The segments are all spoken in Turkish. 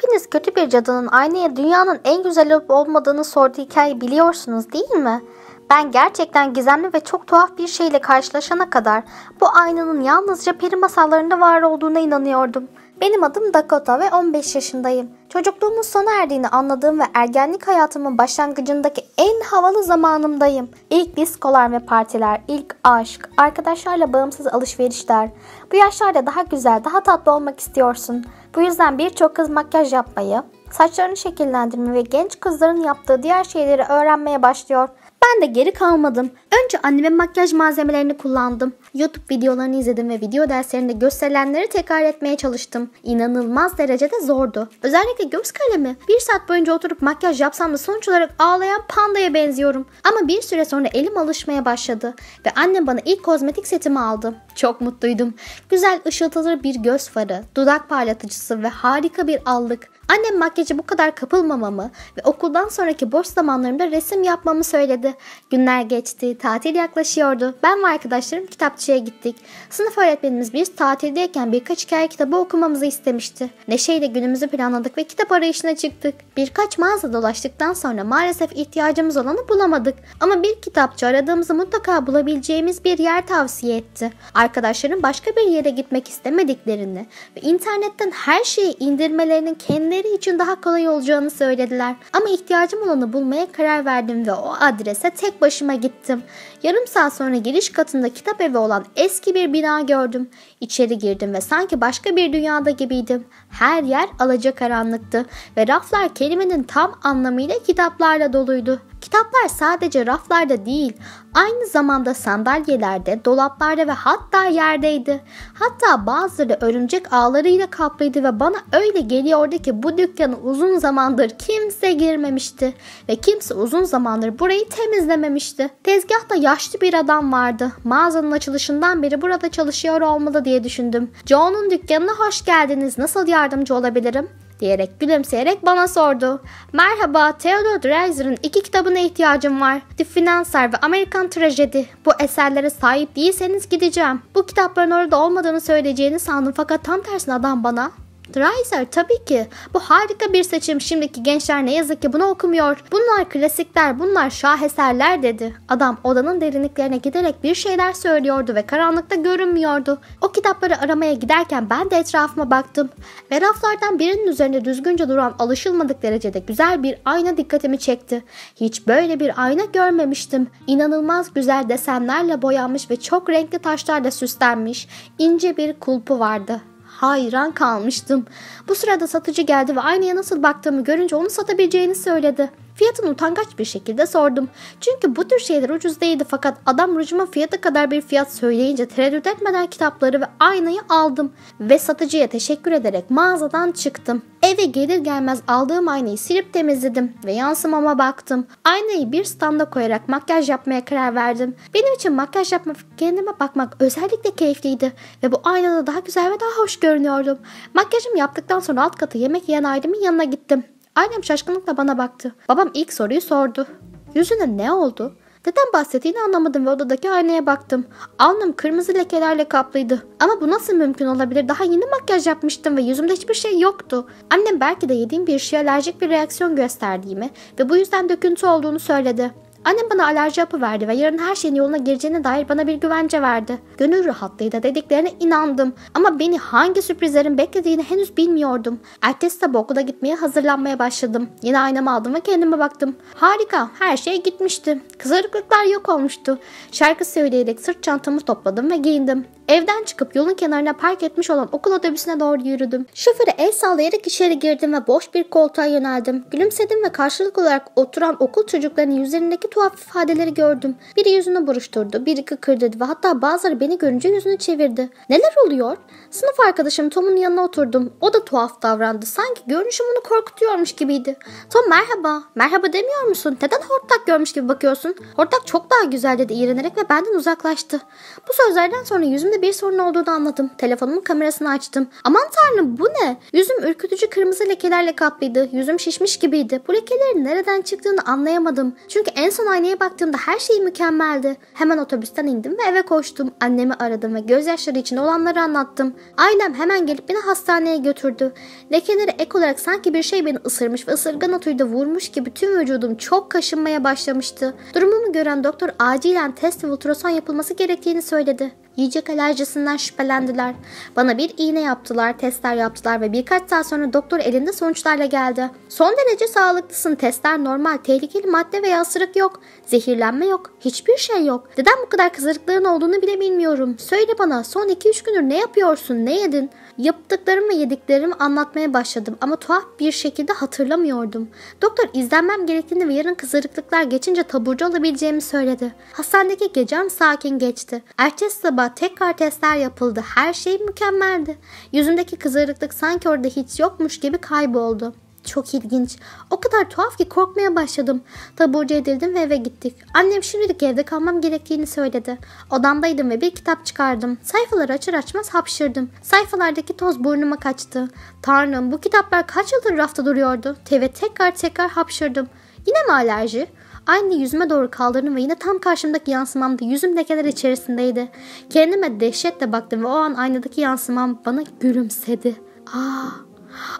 Hepiniz kötü bir cadının aynaya dünyanın en güzel olup olmadığını sorduğu hikayeyi biliyorsunuz değil mi? Ben gerçekten gizemli ve çok tuhaf bir şeyle karşılaşana kadar bu aynanın yalnızca peri masallarında var olduğuna inanıyordum. Benim adım Dakota ve 15 yaşındayım. Çocukluğumun sona erdiğini anladığım ve ergenlik hayatımın başlangıcındaki en havalı zamanımdayım. İlk diskolar ve partiler, ilk aşk, arkadaşlarla bağımsız alışverişler. Bu yaşlarda daha güzel, daha tatlı olmak istiyorsun. Bu yüzden birçok kız makyaj yapmayı, saçlarını şekillendirme ve genç kızların yaptığı diğer şeyleri öğrenmeye başlıyor. Ben de geri kalmadım. Önce anneme makyaj malzemelerini kullandım. YouTube videolarını izledim ve video derslerinde gösterilenleri tekrar etmeye çalıştım. İnanılmaz derecede zordu. Özellikle göz kalemi. Bir saat boyunca oturup makyaj yapsam da sonuç olarak ağlayan pandaya benziyorum. Ama bir süre sonra elim alışmaya başladı ve annem bana ilk kozmetik setimi aldı. Çok mutluydum. Güzel ışıltılı bir göz farı, dudak parlatıcısı ve harika bir allık. Annem makyaja bu kadar kapılmamamı ve okuldan sonraki boş zamanlarımda resim yapmamı söyledi. Günler geçti, tatil yaklaşıyordu. Ben ve arkadaşlarım kitapçıya gittik. Sınıf öğretmenimiz bir tatildeyken birkaç hikaye kitabı okumamızı istemişti. Neşeyle günümüzü planladık ve kitap arayışına çıktık. Birkaç mağaza dolaştıktan sonra maalesef ihtiyacımız olanı bulamadık. Ama bir kitapçı aradığımızı mutlaka bulabileceğimiz bir yer tavsiye etti. Arkadaşların başka bir yere gitmek istemediklerini ve internetten her şeyi indirmelerinin kendi kendileri için daha kolay olacağını söylediler. Ama ihtiyacım olanı bulmaya karar verdim ve o adrese tek başıma gittim. Yarım saat sonra giriş katında kitap evi olan eski bir bina gördüm. İçeri girdim ve sanki başka bir dünyada gibiydim. Her yer alacakaranlıktı ve raflar kelimenin tam anlamıyla kitaplarla doluydu. Kitaplar sadece raflarda değil, aynı zamanda sandalyelerde, dolaplarda ve hatta yerdeydi. Hatta bazıları örümcek ağlarıyla kaplıydı ve bana öyle geliyordu ki bu dükkanı uzun zamandır kimse girmemişti ve kimse uzun zamandır burayı temizlememişti. Tezgahta yaşlı bir adam vardı. Mağazanın açılışından beri burada çalışıyor olmalı diye düşündüm. John'un dükkanına hoş geldiniz. Nasıl yardımcı olabilirim? diyerek gülümseyerek bana sordu. Merhaba Theodore Dreiser'ın iki kitabına ihtiyacım var. The Financer ve Amerikan Trajedi. Bu eserlere sahip değilseniz gideceğim. Bu kitapların orada olmadığını söyleyeceğini sandım fakat tam tersine adam bana Dreiser tabii ki. Bu harika bir seçim. Şimdiki gençler ne yazık ki bunu okumuyor. Bunlar klasikler, bunlar şaheserler dedi. Adam odanın derinliklerine giderek bir şeyler söylüyordu ve karanlıkta görünmüyordu. O kitapları aramaya giderken ben de etrafıma baktım. Ve raflardan birinin üzerinde düzgünce duran alışılmadık derecede güzel bir ayna dikkatimi çekti. Hiç böyle bir ayna görmemiştim. İnanılmaz güzel desenlerle boyanmış ve çok renkli taşlarla süslenmiş ince bir kulpu vardı hayran kalmıştım. Bu sırada satıcı geldi ve aynaya nasıl baktığımı görünce onu satabileceğini söyledi. Fiyatını utangaç bir şekilde sordum. Çünkü bu tür şeyler ucuz değildi fakat adam rujumun fiyatı kadar bir fiyat söyleyince tereddüt etmeden kitapları ve aynayı aldım. Ve satıcıya teşekkür ederek mağazadan çıktım. Eve gelir gelmez aldığım aynayı silip temizledim ve yansımama baktım. Aynayı bir standa koyarak makyaj yapmaya karar verdim. Benim için makyaj yapmak, kendime bakmak özellikle keyifliydi ve bu aynada daha güzel ve daha hoş görünüyordum. Makyajımı yaptıktan sonra alt kata yemek yiyen ailemin yanına gittim. Annem şaşkınlıkla bana baktı. Babam ilk soruyu sordu. Yüzüne ne oldu? Neden bahsettiğini anlamadım ve odadaki aynaya baktım. Alnım kırmızı lekelerle kaplıydı. Ama bu nasıl mümkün olabilir? Daha yeni makyaj yapmıştım ve yüzümde hiçbir şey yoktu. Annem belki de yediğim bir şeye alerjik bir reaksiyon gösterdiğimi ve bu yüzden döküntü olduğunu söyledi. Annem bana alerji hapı verdi ve yarın her şeyin yoluna gireceğine dair bana bir güvence verdi. Gönül rahatlığıyla dediklerine inandım ama beni hangi sürprizlerin beklediğini henüz bilmiyordum. Ertesi sabah okula gitmeye hazırlanmaya başladım. Yine aynamı aldım ve kendime baktım. Harika, her şey gitmişti. Kızarıklıklar yok olmuştu. Şarkı söyleyerek sırt çantamı topladım ve giyindim. Evden çıkıp yolun kenarına park etmiş olan okul otobüsüne doğru yürüdüm. Şoföre el sallayarak içeri girdim ve boş bir koltuğa yöneldim. Gülümsedim ve karşılık olarak oturan okul çocuklarının yüzlerindeki tuhaf ifadeleri gördüm. Biri yüzünü buruşturdu, biri kıkırdadı ve hatta bazıları beni görünce yüzünü çevirdi. Neler oluyor? Sınıf arkadaşım Tom'un yanına oturdum. O da tuhaf davrandı. Sanki görünüşüm onu korkutuyormuş gibiydi. Tom merhaba. Merhaba demiyor musun? Neden hortlak görmüş gibi bakıyorsun? Hortlak çok daha güzel dedi iğrenerek ve benden uzaklaştı. Bu sözlerden sonra yüzümde Gözümde bir sorun olduğunu anladım. Telefonumun kamerasını açtım. Aman tanrım bu ne? Yüzüm ürkütücü kırmızı lekelerle kaplıydı. Yüzüm şişmiş gibiydi. Bu lekelerin nereden çıktığını anlayamadım. Çünkü en son aynaya baktığımda her şey mükemmeldi. Hemen otobüsten indim ve eve koştum. Annemi aradım ve gözyaşları içinde olanları anlattım. Ailem hemen gelip beni hastaneye götürdü. Lekeleri ek olarak sanki bir şey beni ısırmış ve ısırgan otuyla vurmuş gibi tüm vücudum çok kaşınmaya başlamıştı. Durumumu gören doktor acilen test ve ultrason yapılması gerektiğini söyledi. Yiyecek alerjisinden şüphelendiler. Bana bir iğne yaptılar, testler yaptılar ve birkaç saat sonra doktor elinde sonuçlarla geldi. Son derece sağlıklısın, testler normal, tehlikeli madde veya ısırık yok, zehirlenme yok, hiçbir şey yok. Neden bu kadar kızarıklığın olduğunu bile bilmiyorum. Söyle bana son 2-3 gündür ne yapıyorsun, ne yedin? Yaptıklarımı ve yediklerimi anlatmaya başladım ama tuhaf bir şekilde hatırlamıyordum. Doktor izlenmem gerektiğini ve yarın kızarıklıklar geçince taburcu olabileceğimi söyledi. Hastanedeki gecem sakin geçti. Ertesi sabah tekrar testler yapıldı. Her şey mükemmeldi. Yüzümdeki kızarıklık sanki orada hiç yokmuş gibi kayboldu. Çok ilginç. O kadar tuhaf ki korkmaya başladım. Taburcu edildim ve eve gittik. Annem şimdilik evde kalmam gerektiğini söyledi. Odamdaydım ve bir kitap çıkardım. Sayfaları açar açmaz hapşırdım. Sayfalardaki toz burnuma kaçtı. Tanrım bu kitaplar kaç yıldır rafta duruyordu. Teve tekrar tekrar hapşırdım. Yine mi alerji? Aynı yüzüme doğru kaldırdım ve yine tam karşımdaki yansımamda yüzüm lekeler içerisindeydi. Kendime dehşetle baktım ve o an aynadaki yansımam bana gülümsedi. Aaa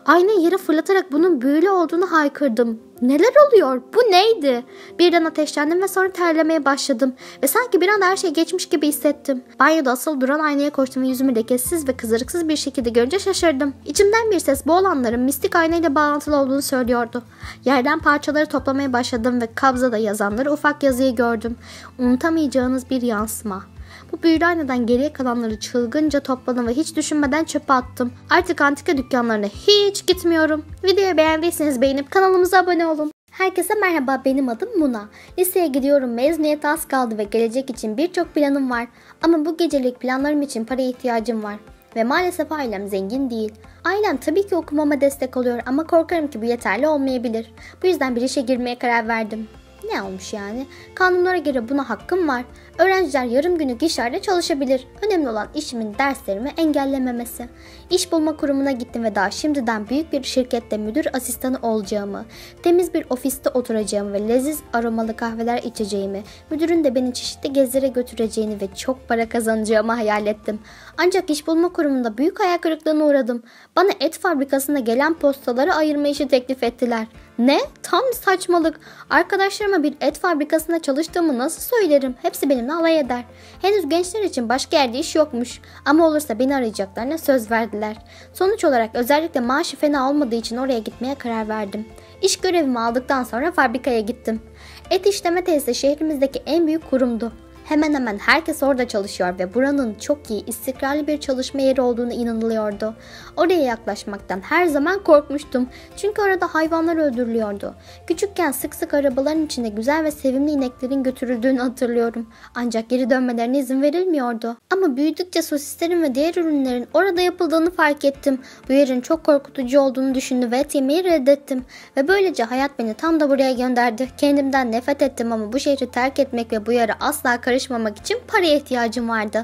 Aynayı yere fırlatarak bunun büyülü olduğunu haykırdım. Neler oluyor? Bu neydi? Birden ateşlendim ve sonra terlemeye başladım. Ve sanki bir anda her şey geçmiş gibi hissettim. Banyoda asıl duran aynaya koştum ve yüzümü lekesiz ve kızarıksız bir şekilde görünce şaşırdım. İçimden bir ses bu olanların mistik aynayla bağlantılı olduğunu söylüyordu. Yerden parçaları toplamaya başladım ve kabzada yazanları ufak yazıyı gördüm. Unutamayacağınız bir yansıma. Bu büyülü neden geriye kalanları çılgınca topladım ve hiç düşünmeden çöpe attım. Artık antika dükkanlarına hiç gitmiyorum. Videoyu beğendiyseniz beğenip kanalımıza abone olun. Herkese merhaba benim adım Muna. Liseye gidiyorum mezuniyet az kaldı ve gelecek için birçok planım var. Ama bu gecelik planlarım için paraya ihtiyacım var. Ve maalesef ailem zengin değil. Ailem tabii ki okumama destek oluyor ama korkarım ki bu yeterli olmayabilir. Bu yüzden bir işe girmeye karar verdim. Ne olmuş yani? Kanunlara göre buna hakkım var. Öğrenciler yarım günü gişerde çalışabilir. Önemli olan işimin derslerimi engellememesi. İş bulma kurumuna gittim ve daha şimdiden büyük bir şirkette müdür asistanı olacağımı, temiz bir ofiste oturacağımı ve leziz aromalı kahveler içeceğimi, müdürün de beni çeşitli gezilere götüreceğini ve çok para kazanacağımı hayal ettim. Ancak iş bulma kurumunda büyük hayal kırıklığına uğradım. Bana et fabrikasına gelen postaları ayırma işi teklif ettiler.'' Ne? Tam saçmalık. Arkadaşlarıma bir et fabrikasında çalıştığımı nasıl söylerim? Hepsi benimle alay eder. Henüz gençler için başka yerde iş yokmuş. Ama olursa beni arayacaklarına söz verdiler. Sonuç olarak özellikle maaşı fena olmadığı için oraya gitmeye karar verdim. İş görevimi aldıktan sonra fabrikaya gittim. Et işleme tesisi şehrimizdeki en büyük kurumdu. Hemen hemen herkes orada çalışıyor ve buranın çok iyi, istikrarlı bir çalışma yeri olduğunu inanılıyordu. Oraya yaklaşmaktan her zaman korkmuştum. Çünkü orada hayvanlar öldürülüyordu. Küçükken sık sık arabaların içinde güzel ve sevimli ineklerin götürüldüğünü hatırlıyorum. Ancak geri dönmelerine izin verilmiyordu. Ama büyüdükçe sosislerin ve diğer ürünlerin orada yapıldığını fark ettim. Bu yerin çok korkutucu olduğunu düşündüm ve et yemeyi reddettim. Ve böylece hayat beni tam da buraya gönderdi. Kendimden nefret ettim ama bu şehri terk etmek ve bu yere asla karışmamak karışmamak için paraya ihtiyacım vardı.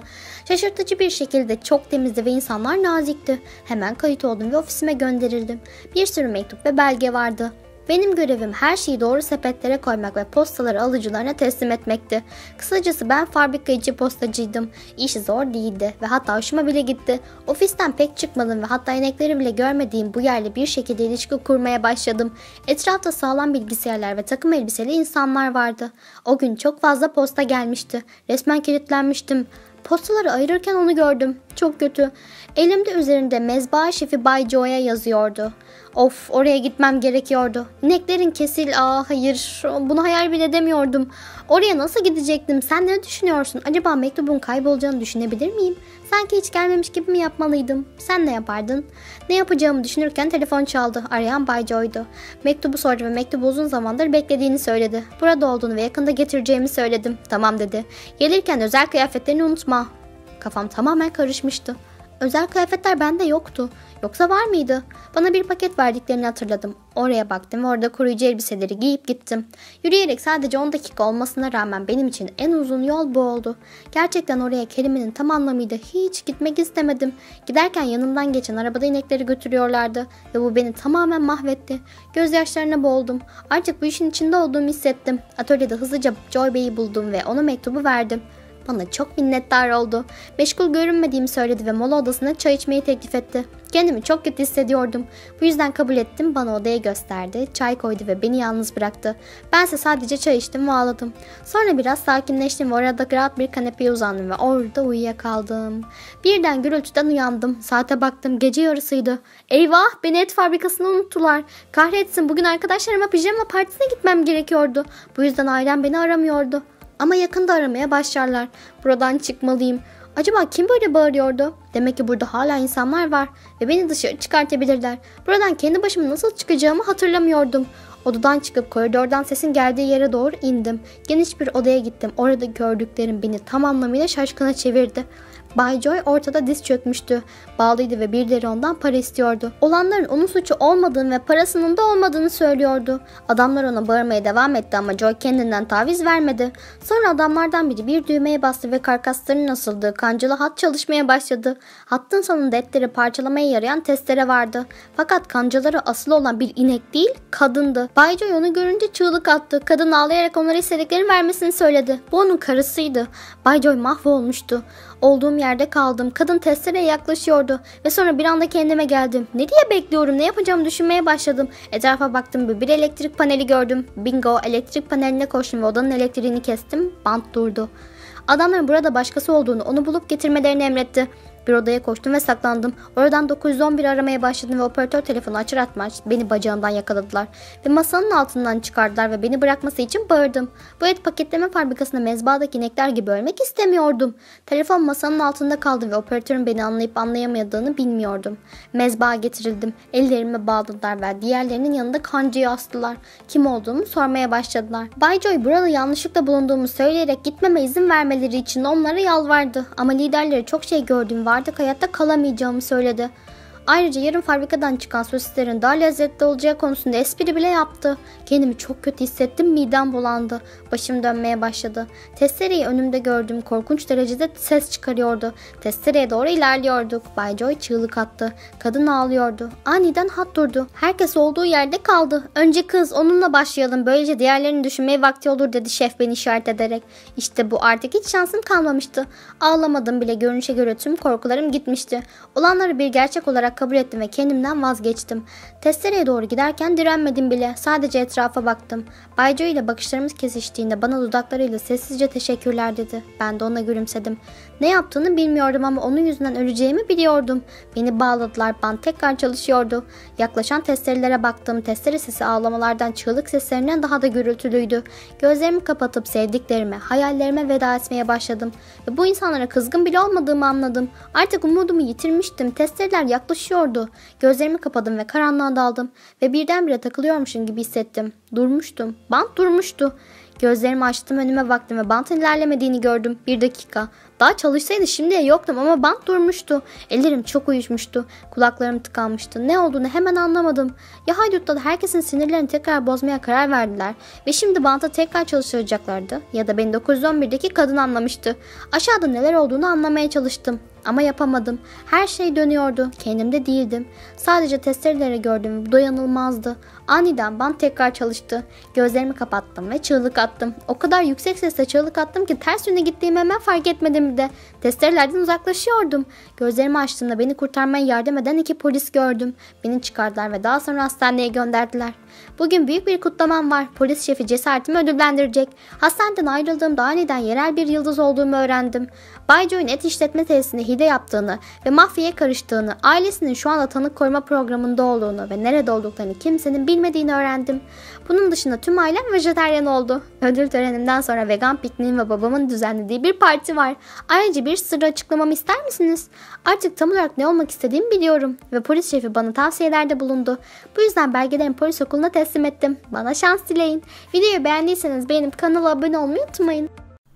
Şaşırtıcı bir şekilde çok temizdi ve insanlar nazikti. Hemen kayıt oldum ve ofisime gönderildim. Bir sürü mektup ve belge vardı. Benim görevim her şeyi doğru sepetlere koymak ve postaları alıcılarına teslim etmekti. Kısacası ben fabrika içi postacıydım. İş zor değildi ve hatta hoşuma bile gitti. Ofisten pek çıkmadım ve hatta inekleri bile görmediğim bu yerle bir şekilde ilişki kurmaya başladım. Etrafta sağlam bilgisayarlar ve takım elbiseli insanlar vardı. O gün çok fazla posta gelmişti. Resmen kilitlenmiştim. Postaları ayırırken onu gördüm. Çok kötü. Elimde üzerinde mezba şefi Bay Joe'ya yazıyordu. Of oraya gitmem gerekiyordu. İneklerin kesil aa hayır bunu hayal bile edemiyordum. Oraya nasıl gidecektim sen ne düşünüyorsun? Acaba mektubun kaybolacağını düşünebilir miyim? Sanki hiç gelmemiş gibi mi yapmalıydım? Sen ne yapardın? Ne yapacağımı düşünürken telefon çaldı. Arayan Bay Joy'du. Mektubu sordu ve mektubu uzun zamandır beklediğini söyledi. Burada olduğunu ve yakında getireceğimi söyledim. Tamam dedi. Gelirken özel kıyafetlerini unutma. Kafam tamamen karışmıştı. Özel kıyafetler bende yoktu. Yoksa var mıydı? Bana bir paket verdiklerini hatırladım. Oraya baktım ve orada koruyucu elbiseleri giyip gittim. Yürüyerek sadece 10 dakika olmasına rağmen benim için en uzun yol bu oldu. Gerçekten oraya kelimenin tam anlamıyla hiç gitmek istemedim. Giderken yanımdan geçen arabada inekleri götürüyorlardı ve bu beni tamamen mahvetti. Gözyaşlarına boğuldum. Artık bu işin içinde olduğumu hissettim. Atölyede hızlıca Joy Bey'i buldum ve ona mektubu verdim. Bana çok minnettar oldu. Meşgul görünmediğimi söyledi ve mola odasına çay içmeyi teklif etti. Kendimi çok kötü hissediyordum. Bu yüzden kabul ettim bana odayı gösterdi, çay koydu ve beni yalnız bıraktı. Bense sadece çay içtim ve ağladım. Sonra biraz sakinleştim ve orada rahat bir kanepeye uzandım ve orada uyuyakaldım. Birden gürültüden uyandım. Saate baktım gece yarısıydı. Eyvah beni et fabrikasına unuttular. Kahretsin bugün arkadaşlarıma pijama partisine gitmem gerekiyordu. Bu yüzden ailem beni aramıyordu. Ama yakında aramaya başlarlar. Buradan çıkmalıyım. Acaba kim böyle bağırıyordu? Demek ki burada hala insanlar var ve beni dışarı çıkartabilirler. Buradan kendi başıma nasıl çıkacağımı hatırlamıyordum. Odadan çıkıp koridordan sesin geldiği yere doğru indim. Geniş bir odaya gittim. Orada gördüklerim beni tam anlamıyla şaşkına çevirdi. Bay Joy ortada diz çökmüştü. Bağlıydı ve birileri ondan para istiyordu. Olanların onun suçu olmadığını ve parasının da olmadığını söylüyordu. Adamlar ona bağırmaya devam etti ama Joy kendinden taviz vermedi. Sonra adamlardan biri bir düğmeye bastı ve karkasların asıldığı kancalı hat çalışmaya başladı. Hattın sonunda etleri parçalamaya yarayan testere vardı. Fakat kancaları asılı olan bir inek değil, kadındı. Bay Joy onu görünce çığlık attı. Kadın ağlayarak onlara istediklerini vermesini söyledi. Bu onun karısıydı. Bay Joy mahvolmuştu. Olduğum yerde kaldım. Kadın testereye yaklaşıyordu ve sonra bir anda kendime geldim. Ne diye bekliyorum, ne yapacağımı düşünmeye başladım. Etrafa baktım ve bir elektrik paneli gördüm. Bingo, elektrik paneline koştum ve odanın elektriğini kestim. Bant durdu. Adamların burada başkası olduğunu, onu bulup getirmelerini emretti. Bir odaya koştum ve saklandım. Oradan 911 aramaya başladım ve operatör telefonu açır atmaz beni bacağımdan yakaladılar. Ve masanın altından çıkardılar ve beni bırakması için bağırdım. Bu et paketleme fabrikasında mezbadaki inekler gibi ölmek istemiyordum. Telefon masanın altında kaldı ve operatörün beni anlayıp anlayamadığını bilmiyordum. Mezbaha getirildim. Ellerime bağladılar ve diğerlerinin yanında kancayı astılar. Kim olduğumu sormaya başladılar. Bay Joy burada yanlışlıkla bulunduğumu söyleyerek gitmeme izin vermeleri için onlara yalvardı. Ama liderleri çok şey gördüm ve artık hayatta kalamayacağımı söyledi. Ayrıca yarın fabrikadan çıkan sosislerin daha lezzetli olacağı konusunda espri bile yaptı. Kendimi çok kötü hissettim, midem bulandı. Başım dönmeye başladı. Testereyi önümde gördüm, korkunç derecede ses çıkarıyordu. Testereye doğru ilerliyorduk. Bay Joy çığlık attı. Kadın ağlıyordu. Aniden hat durdu. Herkes olduğu yerde kaldı. Önce kız onunla başlayalım. Böylece diğerlerini düşünmeye vakti olur dedi şef beni işaret ederek. İşte bu artık hiç şansım kalmamıştı. Ağlamadım bile görünüşe göre tüm korkularım gitmişti. Olanları bir gerçek olarak olarak kabul ettim ve kendimden vazgeçtim. Testereye doğru giderken direnmedim bile. Sadece etrafa baktım. Bay Joe ile bakışlarımız kesiştiğinde bana dudaklarıyla sessizce teşekkürler dedi. Ben de ona gülümsedim. Ne yaptığını bilmiyordum ama onun yüzünden öleceğimi biliyordum. Beni bağladılar. Bant tekrar çalışıyordu. Yaklaşan testerelere baktım. Testere sesi ağlamalardan çığlık seslerinden daha da gürültülüydü. Gözlerimi kapatıp sevdiklerime, hayallerime veda etmeye başladım. Ve bu insanlara kızgın bile olmadığımı anladım. Artık umudumu yitirmiştim. Testereler yaklaşıyordu şişiyordu. Gözlerimi kapadım ve karanlığa daldım ve birdenbire takılıyormuşum gibi hissettim. Durmuştum. Bant durmuştu. Gözlerimi açtım önüme baktım ve bantın ilerlemediğini gördüm. Bir dakika. Daha çalışsaydı şimdi yoktum ama bant durmuştu. Ellerim çok uyuşmuştu. Kulaklarım tıkanmıştı. Ne olduğunu hemen anlamadım. Ya haydutlar herkesin sinirlerini tekrar bozmaya karar verdiler. Ve şimdi banta tekrar çalışacaklardı. Ya da beni 911'deki kadın anlamıştı. Aşağıda neler olduğunu anlamaya çalıştım. Ama yapamadım. Her şey dönüyordu. Kendimde değildim. Sadece testereleri gördüm ve bu dayanılmazdı. Aniden bant tekrar çalıştı. Gözlerimi kapattım ve çığlık attım. O kadar yüksek sesle çığlık attım ki ters yöne gittiğimi hemen fark etmedim de. Testerelerden uzaklaşıyordum. Gözlerimi açtığımda beni kurtarmaya yardım eden iki polis gördüm. Beni çıkardılar ve daha sonra hastaneye gönderdiler. Bugün büyük bir kutlamam var. Polis şefi cesaretimi ödüllendirecek. Hastaneden ayrıldığım daha neden yerel bir yıldız olduğumu öğrendim. Bay Joy'un et işletme tesisinde hile yaptığını ve mafyaya karıştığını, ailesinin şu anda tanık koruma programında olduğunu ve nerede olduklarını kimsenin bilmediğini öğrendim. Bunun dışında tüm ailem vejeteryan oldu. Ödül törenimden sonra vegan pikniğim ve babamın düzenlediği bir parti var. Ayrıca bir sırrı açıklamamı ister misiniz? Artık tam olarak ne olmak istediğimi biliyorum ve polis şefi bana tavsiyelerde bulundu. Bu yüzden belgelerin polis okuluna teslim ettim. Bana şans dileyin. Videoyu beğendiyseniz beğenip kanala abone olmayı unutmayın.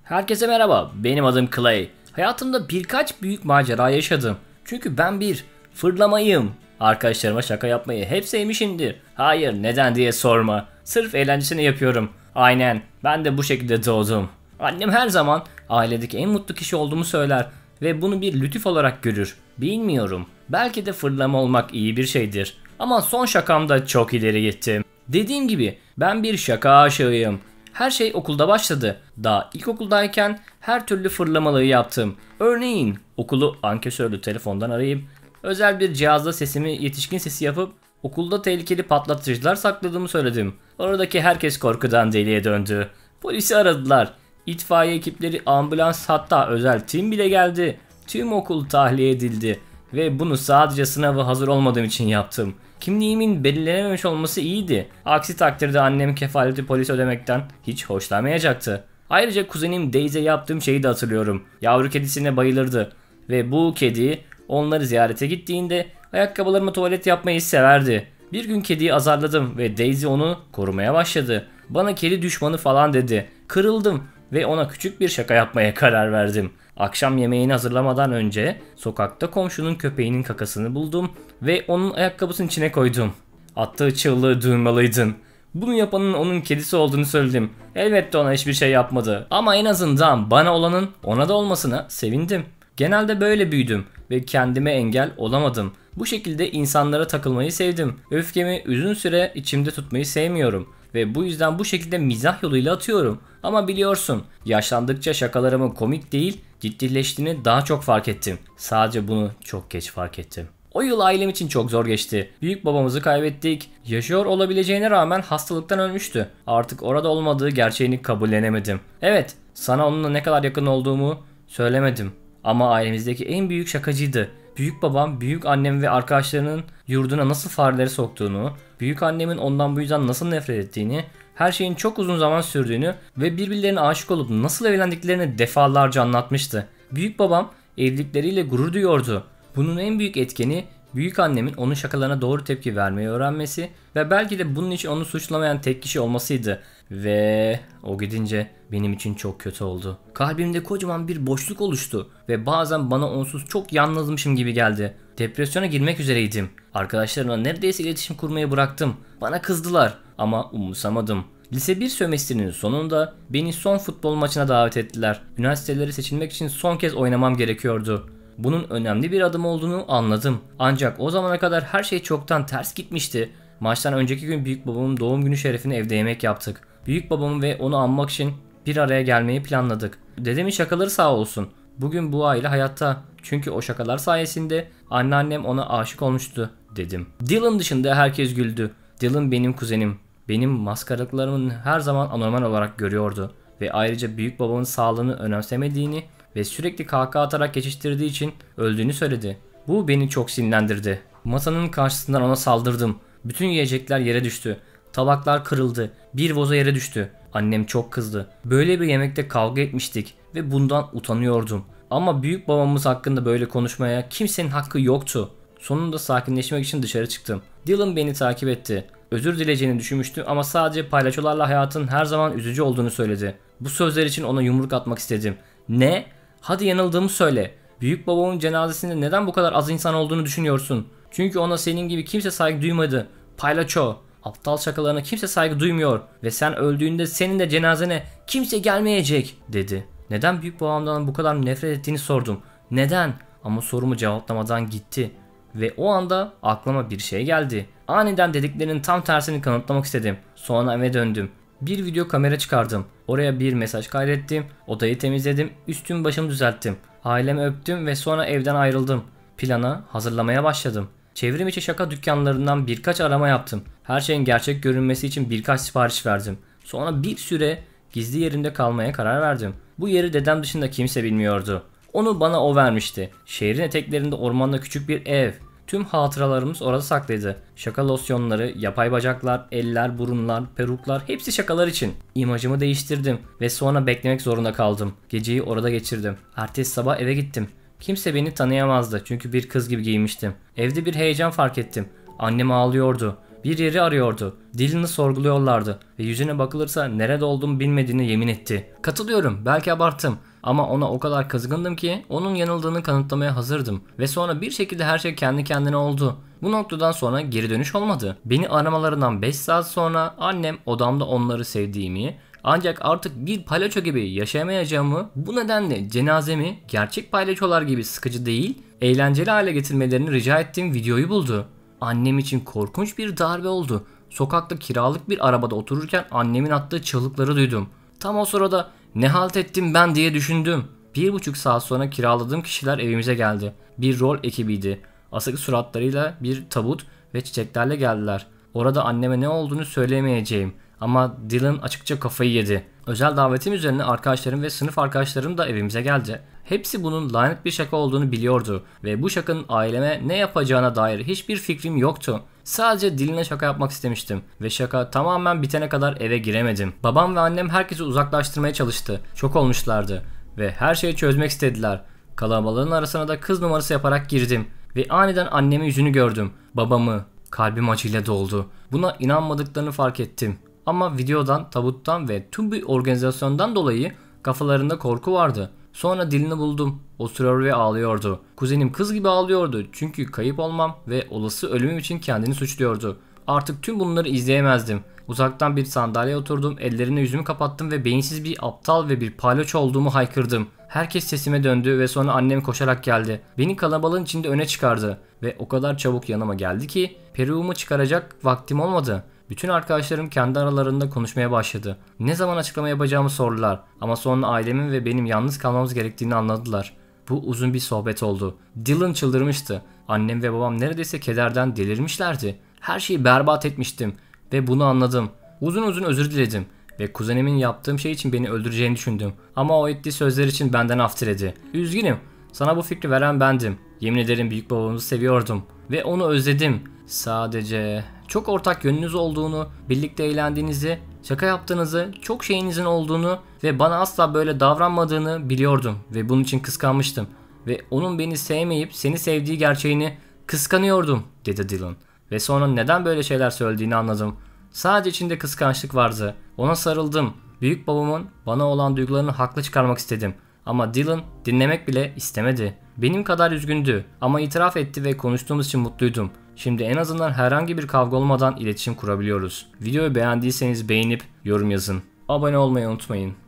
Herkese merhaba. Benim adım Clay. Hayatımda birkaç büyük macera yaşadım. Çünkü ben bir fırlamayım. Arkadaşlarıma şaka yapmayı hep sevmişimdir. Hayır neden diye sorma. Sırf eğlencesini yapıyorum. Aynen ben de bu şekilde doğdum. Annem her zaman ailedeki en mutlu kişi olduğumu söyler ve bunu bir lütuf olarak görür. Bilmiyorum. Belki de fırlama olmak iyi bir şeydir. Ama son şakamda çok ileri gittim. Dediğim gibi ben bir şaka aşığıyım. Her şey okulda başladı. Daha ilkokuldayken her türlü fırlamalığı yaptım. Örneğin okulu ankesörlü telefondan arayayım, özel bir cihazla sesimi yetişkin sesi yapıp okulda tehlikeli patlatıcılar sakladığımı söyledim. Oradaki herkes korkudan deliye döndü. Polisi aradılar. İtfaiye ekipleri, ambulans hatta özel tim bile geldi. Tüm okul tahliye edildi ve bunu sadece sınavı hazır olmadığım için yaptım. Kimliğimin belirlenememiş olması iyiydi. Aksi takdirde annem kefaleti polis ödemekten hiç hoşlanmayacaktı. Ayrıca kuzenim Daisy yaptığım şeyi de hatırlıyorum. Yavru kedisine bayılırdı ve bu kedi onları ziyarete gittiğinde ayakkabılarımı tuvalet yapmayı severdi. Bir gün kediyi azarladım ve Daisy onu korumaya başladı. Bana kedi düşmanı falan dedi. Kırıldım ve ona küçük bir şaka yapmaya karar verdim. Akşam yemeğini hazırlamadan önce sokakta komşunun köpeğinin kakasını buldum ve onun ayakkabısının içine koydum. Attığı çığlığı duymalıydın. Bunu yapanın onun kedisi olduğunu söyledim. Elbette ona hiçbir şey yapmadı. Ama en azından bana olanın ona da olmasına sevindim. Genelde böyle büyüdüm ve kendime engel olamadım. Bu şekilde insanlara takılmayı sevdim. Öfkemi uzun süre içimde tutmayı sevmiyorum ve bu yüzden bu şekilde mizah yoluyla atıyorum. Ama biliyorsun yaşlandıkça şakalarımın komik değil ciddileştiğini daha çok fark ettim. Sadece bunu çok geç fark ettim. O yıl ailem için çok zor geçti. Büyük babamızı kaybettik. Yaşıyor olabileceğine rağmen hastalıktan ölmüştü. Artık orada olmadığı gerçeğini kabullenemedim. Evet, sana onunla ne kadar yakın olduğumu söylemedim. Ama ailemizdeki en büyük şakacıydı. Büyük babam, büyük annem ve arkadaşlarının yurduna nasıl fareleri soktuğunu, büyük annemin ondan bu yüzden nasıl nefret ettiğini, her şeyin çok uzun zaman sürdüğünü ve birbirlerine aşık olup nasıl evlendiklerini defalarca anlatmıştı. Büyük babam evlilikleriyle gurur duyuyordu. Bunun en büyük etkeni büyük annemin onun şakalarına doğru tepki vermeyi öğrenmesi ve belki de bunun için onu suçlamayan tek kişi olmasıydı. Ve o gidince benim için çok kötü oldu. Kalbimde kocaman bir boşluk oluştu ve bazen bana onsuz çok yalnızmışım gibi geldi. Depresyona girmek üzereydim. Arkadaşlarımla neredeyse iletişim kurmayı bıraktım. Bana kızdılar ama umursamadım. Lise 1 sömestrinin sonunda beni son futbol maçına davet ettiler. Üniversiteleri seçilmek için son kez oynamam gerekiyordu. Bunun önemli bir adım olduğunu anladım. Ancak o zamana kadar her şey çoktan ters gitmişti. Maçtan önceki gün büyük babamın doğum günü şerefine evde yemek yaptık. Büyük babamı ve onu anmak için bir araya gelmeyi planladık. Dedemin şakaları sağ olsun. Bugün bu aile hayatta. Çünkü o şakalar sayesinde Anneannem ona aşık olmuştu dedim. Dylan dışında herkes güldü. Dylan benim kuzenim. Benim maskaralıklarımın her zaman anormal olarak görüyordu ve ayrıca büyük babamın sağlığını önemsemediğini ve sürekli kahkaha atarak geçiştirdiği için öldüğünü söyledi. Bu beni çok sinirlendirdi. Masanın karşısından ona saldırdım. Bütün yiyecekler yere düştü. Tabaklar kırıldı. Bir voza yere düştü. Annem çok kızdı. Böyle bir yemekte kavga etmiştik ve bundan utanıyordum. Ama büyük babamız hakkında böyle konuşmaya kimsenin hakkı yoktu. Sonunda sakinleşmek için dışarı çıktım. Dylan beni takip etti. Özür dileceğini düşünmüştü ama sadece paylaşılarla hayatın her zaman üzücü olduğunu söyledi. Bu sözler için ona yumruk atmak istedim. Ne? Hadi yanıldığımı söyle. Büyük babamın cenazesinde neden bu kadar az insan olduğunu düşünüyorsun? Çünkü ona senin gibi kimse saygı duymadı. Paylaço. Aptal şakalarına kimse saygı duymuyor ve sen öldüğünde senin de cenazene kimse gelmeyecek dedi. Neden büyük babamdan bu kadar nefret ettiğini sordum. Neden? Ama sorumu cevaplamadan gitti. Ve o anda aklıma bir şey geldi. Aniden dediklerinin tam tersini kanıtlamak istedim. Sonra eve döndüm. Bir video kamera çıkardım. Oraya bir mesaj kaydettim. Odayı temizledim. Üstüm başımı düzelttim. Ailemi öptüm ve sonra evden ayrıldım. Plana hazırlamaya başladım. Çevrim içi şaka dükkanlarından birkaç arama yaptım. Her şeyin gerçek görünmesi için birkaç sipariş verdim. Sonra bir süre gizli yerinde kalmaya karar verdim. Bu yeri dedem dışında kimse bilmiyordu. Onu bana o vermişti. Şehrin eteklerinde ormanda küçük bir ev. Tüm hatıralarımız orada saklıydı. Şaka losyonları, yapay bacaklar, eller, burunlar, peruklar hepsi şakalar için. İmajımı değiştirdim ve sonra beklemek zorunda kaldım. Geceyi orada geçirdim. Ertesi sabah eve gittim. Kimse beni tanıyamazdı çünkü bir kız gibi giymiştim. Evde bir heyecan fark ettim. Annem ağlıyordu. Bir yeri arıyordu. Dilini sorguluyorlardı ve yüzüne bakılırsa nerede olduğumu bilmediğini yemin etti. Katılıyorum belki abarttım ama ona o kadar kızgındım ki onun yanıldığını kanıtlamaya hazırdım ve sonra bir şekilde her şey kendi kendine oldu. Bu noktadan sonra geri dönüş olmadı. Beni aramalarından 5 saat sonra annem odamda onları sevdiğimi, ancak artık bir palyaço gibi yaşayamayacağımı bu nedenle cenazemi gerçek palyaçolar gibi sıkıcı değil eğlenceli hale getirmelerini rica ettiğim videoyu buldu. Annem için korkunç bir darbe oldu. Sokakta kiralık bir arabada otururken annemin attığı çığlıkları duydum. Tam o sırada ne halt ettim ben diye düşündüm. Bir buçuk saat sonra kiraladığım kişiler evimize geldi. Bir rol ekibiydi. Asık suratlarıyla bir tabut ve çiçeklerle geldiler. Orada anneme ne olduğunu söylemeyeceğim. Ama Dylan açıkça kafayı yedi. Özel davetim üzerine arkadaşlarım ve sınıf arkadaşlarım da evimize geldi. Hepsi bunun lanet bir şaka olduğunu biliyordu ve bu şakanın aileme ne yapacağına dair hiçbir fikrim yoktu. Sadece diline şaka yapmak istemiştim ve şaka tamamen bitene kadar eve giremedim. Babam ve annem herkesi uzaklaştırmaya çalıştı. Çok olmuşlardı ve her şeyi çözmek istediler. Kalabalığın arasına da kız numarası yaparak girdim ve aniden annemin yüzünü gördüm. Babamı, kalbim acıyla doldu. Buna inanmadıklarını fark ettim. Ama videodan, tabuttan ve tüm bir organizasyondan dolayı kafalarında korku vardı. Sonra dilini buldum. Oturuyor ve ağlıyordu. Kuzenim kız gibi ağlıyordu çünkü kayıp olmam ve olası ölümüm için kendini suçluyordu. Artık tüm bunları izleyemezdim. Uzaktan bir sandalyeye oturdum, ellerimle yüzümü kapattım ve beyinsiz bir aptal ve bir palyaç olduğumu haykırdım. Herkes sesime döndü ve sonra annem koşarak geldi. Beni kalabalığın içinde öne çıkardı ve o kadar çabuk yanıma geldi ki peruğumu çıkaracak vaktim olmadı. Bütün arkadaşlarım kendi aralarında konuşmaya başladı. Ne zaman açıklama yapacağımı sordular ama sonra ailemin ve benim yalnız kalmamız gerektiğini anladılar. Bu uzun bir sohbet oldu. Dylan çıldırmıştı. Annem ve babam neredeyse kederden delirmişlerdi. Her şeyi berbat etmiştim ve bunu anladım. Uzun uzun özür diledim ve kuzenimin yaptığım şey için beni öldüreceğini düşündüm. Ama o ettiği sözler için benden af diledi. Üzgünüm. Sana bu fikri veren bendim. Yemin ederim büyük babamızı seviyordum ve onu özledim. Sadece çok ortak yönünüz olduğunu, birlikte eğlendiğinizi, şaka yaptığınızı, çok şeyinizin olduğunu ve bana asla böyle davranmadığını biliyordum ve bunun için kıskanmıştım ve onun beni sevmeyip seni sevdiği gerçeğini kıskanıyordum dedi Dylan. Ve sonra neden böyle şeyler söylediğini anladım. Sadece içinde kıskançlık vardı. Ona sarıldım. Büyük babamın bana olan duygularını haklı çıkarmak istedim. Ama Dylan dinlemek bile istemedi. Benim kadar üzgündü ama itiraf etti ve konuştuğumuz için mutluydum. Şimdi en azından herhangi bir kavga olmadan iletişim kurabiliyoruz. Videoyu beğendiyseniz beğenip yorum yazın. Abone olmayı unutmayın.